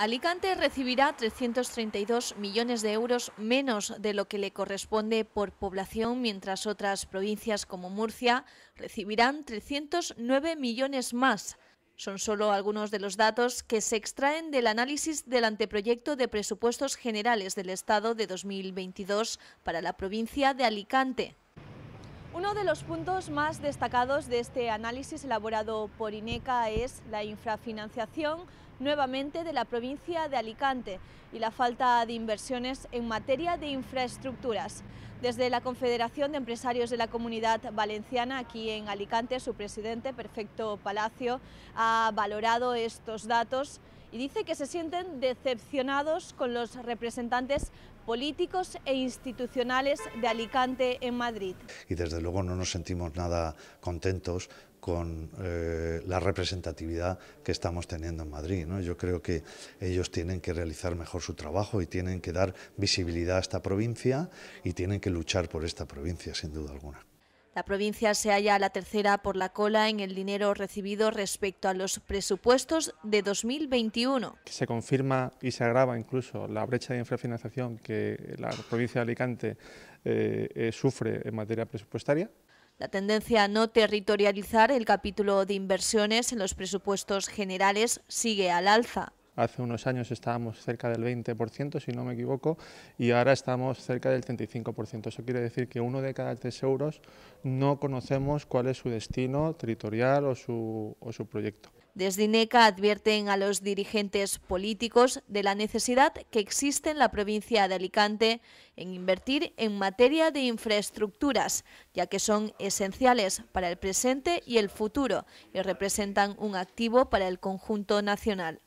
Alicante recibirá 332 millones de euros menos de lo que le corresponde por población, mientras otras provincias como Murcia recibirán 309 millones más. Son solo algunos de los datos que se extraen del análisis del anteproyecto de presupuestos generales del Estado de 2022 para la provincia de Alicante. Uno de los puntos más destacados de este análisis elaborado por INECA es la infrafinanciación nuevamente de la provincia de Alicante y la falta de inversiones en materia de infraestructuras. Desde la Confederación de Empresarios de la Comunidad Valenciana, aquí en Alicante, su presidente, Perfecto Palacio, ha valorado estos datos y dice que se sienten decepcionados con los representantes políticos e institucionales de Alicante en Madrid. Y desde luego no nos sentimos nada contentos con eh, la representatividad que estamos teniendo en Madrid. Yo creo que ellos tienen que realizar mejor su trabajo y tienen que dar visibilidad a esta provincia y tienen que luchar por esta provincia, sin duda alguna. La provincia se halla la tercera por la cola en el dinero recibido respecto a los presupuestos de 2021. Se confirma y se agrava incluso la brecha de infrafinanciación que la provincia de Alicante eh, eh, sufre en materia presupuestaria. La tendencia a no territorializar el capítulo de inversiones en los presupuestos generales sigue al alza. Hace unos años estábamos cerca del 20%, si no me equivoco, y ahora estamos cerca del 35%. Eso quiere decir que uno de cada tres euros no conocemos cuál es su destino territorial o su, proyecto. Desde INECA advierten a los dirigentes políticos de la necesidad que existe en la provincia de Alicante en invertir en materia de infraestructuras, ya que son esenciales para el presente y el futuro y representan un activo para el conjunto nacional.